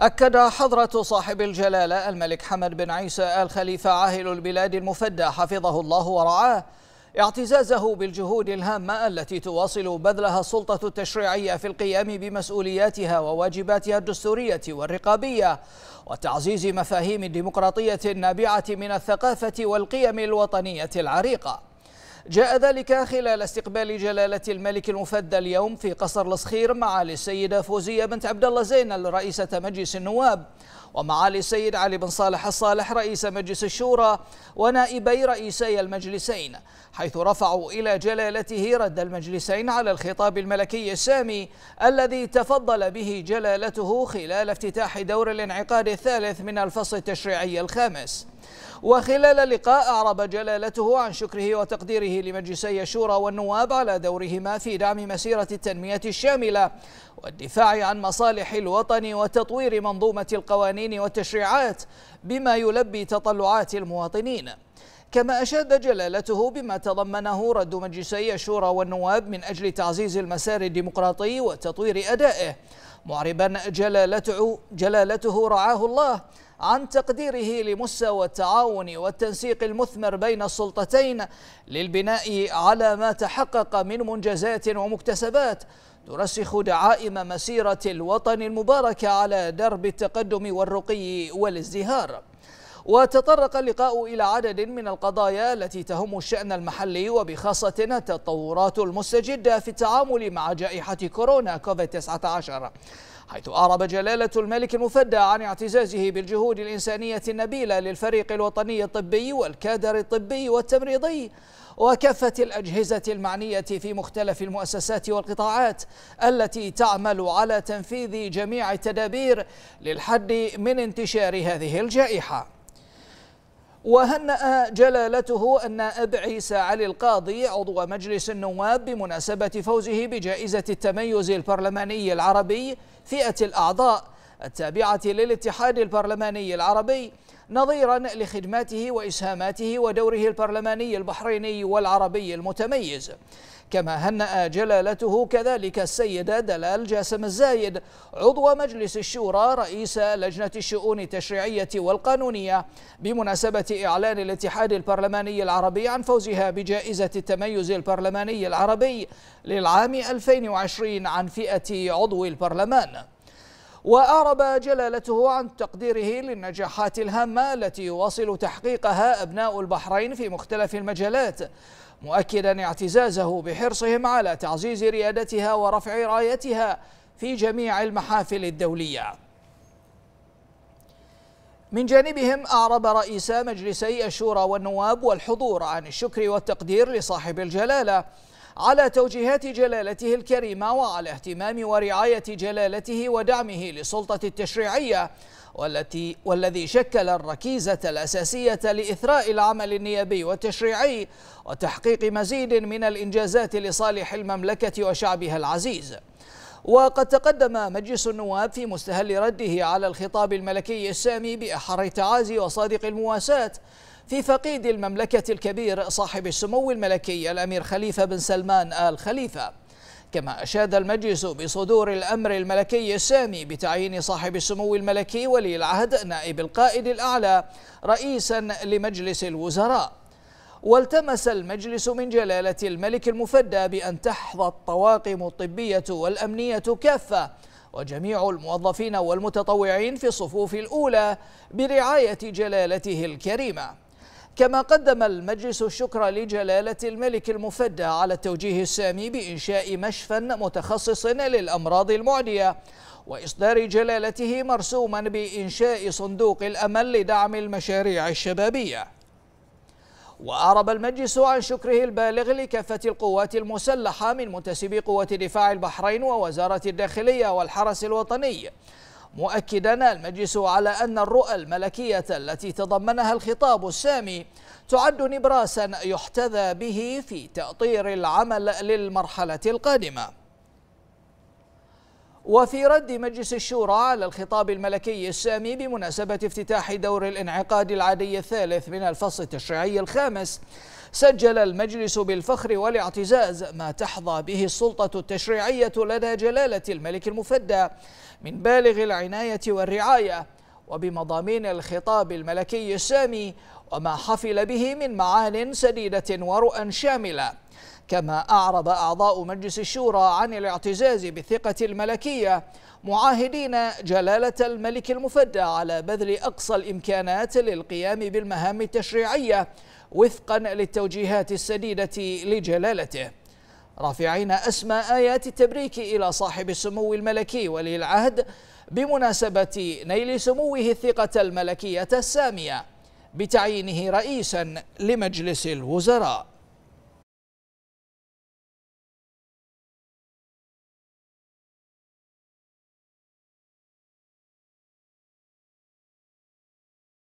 أكد حضرة صاحب الجلالة الملك حمد بن عيسى آل خليفة عاهل البلاد المفدى حفظه الله ورعاه اعتزازه بالجهود الهامة التي تواصل بذلها السلطة التشريعية في القيام بمسؤولياتها وواجباتها الدستورية والرقابية وتعزيز مفاهيم الديمقراطية النابعة من الثقافة والقيم الوطنية العريقة جاء ذلك خلال استقبال جلالة الملك المفدى اليوم في قصر الصخير معالي السيدة فوزية بنت عبد الله زينل رئيسة مجلس النواب ومعالي السيد علي بن صالح الصالح رئيس مجلس الشورى ونائبي رئيسي المجلسين حيث رفعوا إلى جلالته رد المجلسين على الخطاب الملكي السامي الذي تفضل به جلالته خلال افتتاح دور الانعقاد الثالث من الفصل التشريعي الخامس وخلال اللقاء أعرب جلالته عن شكره وتقديره لمجلسي الشورى والنواب على دورهما في دعم مسيرة التنمية الشاملة والدفاع عن مصالح الوطن وتطوير منظومة القوانين والتشريعات بما يلبي تطلعات المواطنين كما أشاد جلالته بما تضمنه رد مجلسي الشورى والنواب من أجل تعزيز المسار الديمقراطي وتطوير أدائه معربا جلالته, جلالته رعاه الله عن تقديره لمستوى التعاون والتنسيق المثمر بين السلطتين للبناء على ما تحقق من منجزات ومكتسبات ترسخ دعائم مسيرة الوطن المباركة على درب التقدم والرقي والازدهار وتطرق اللقاء إلى عدد من القضايا التي تهم الشأن المحلي وبخاصة التطورات المستجدة في التعامل مع جائحة كورونا كوفيد 19 حيث أعرب جلالة الملك المفدى عن اعتزازه بالجهود الإنسانية النبيلة للفريق الوطني الطبي والكادر الطبي والتمريضي وكافة الأجهزة المعنية في مختلف المؤسسات والقطاعات التي تعمل على تنفيذ جميع التدابير للحد من انتشار هذه الجائحة وهنأ جلالته النائب عيسى علي القاضي عضو مجلس النواب بمناسبة فوزه بجائزة التميز البرلماني العربي فئة الأعضاء التابعة للاتحاد البرلماني العربي نظيرا لخدماته وإسهاماته ودوره البرلماني البحريني والعربي المتميز كما هنأ جلالته كذلك السيد دلال جاسم الزايد عضو مجلس الشورى رئيس لجنة الشؤون التشريعية والقانونية بمناسبة إعلان الاتحاد البرلماني العربي عن فوزها بجائزة التميز البرلماني العربي للعام 2020 عن فئة عضو البرلمان وأعرب جلالته عن تقديره للنجاحات الهامة التي يواصل تحقيقها أبناء البحرين في مختلف المجالات مؤكدا اعتزازه بحرصهم على تعزيز ريادتها ورفع رايتها في جميع المحافل الدولية من جانبهم أعرب رئيس مجلسي الشورى والنواب والحضور عن الشكر والتقدير لصاحب الجلالة على توجيهات جلالته الكريمة وعلى اهتمام ورعاية جلالته ودعمه للسلطة التشريعية والتي والذي شكل الركيزة الأساسية لإثراء العمل النيابي والتشريعي وتحقيق مزيد من الإنجازات لصالح المملكة وشعبها العزيز وقد تقدم مجلس النواب في مستهل رده على الخطاب الملكي السامي بأحر التعازي وصادق المواساة في فقيد المملكة الكبير صاحب السمو الملكي الأمير خليفة بن سلمان آل خليفة كما أشاد المجلس بصدور الأمر الملكي السامي بتعيين صاحب السمو الملكي ولي العهد نائب القائد الأعلى رئيسا لمجلس الوزراء والتمس المجلس من جلالة الملك المفدى بأن تحظى الطواقم الطبية والأمنية كافة وجميع الموظفين والمتطوعين في الصفوف الأولى برعاية جلالته الكريمة كما قدم المجلس الشكر لجلالة الملك المفدى على التوجيه السامي بإنشاء مشفى متخصص للأمراض المعدية وإصدار جلالته مرسوما بإنشاء صندوق الأمل لدعم المشاريع الشبابية وأعرب المجلس عن شكره البالغ لكافة القوات المسلحة من منتسبي قوة دفاع البحرين ووزارة الداخلية والحرس الوطني مؤكدا المجلس على أن الرؤى الملكية التي تضمنها الخطاب السامي تعد نبراسا يحتذى به في تأطير العمل للمرحلة القادمة وفي رد مجلس الشورى على الخطاب الملكي السامي بمناسبة افتتاح دور الانعقاد العادي الثالث من الفصل التشريعي الخامس سجل المجلس بالفخر والاعتزاز ما تحظى به السلطة التشريعية لدى جلالة الملك المفدى من بالغ العناية والرعاية وبمضامين الخطاب الملكي السامي وما حفل به من معان سديدة ورؤى شاملة كما أعرب أعضاء مجلس الشورى عن الاعتزاز بالثقة الملكية معاهدين جلالة الملك المفدى على بذل أقصى الإمكانات للقيام بالمهام التشريعية وفقا للتوجيهات السديدة لجلالته رافعين أسمى آيات التبريك إلى صاحب السمو الملكي ولي العهد بمناسبة نيل سموه الثقة الملكية السامية بتعيينه رئيسا لمجلس الوزراء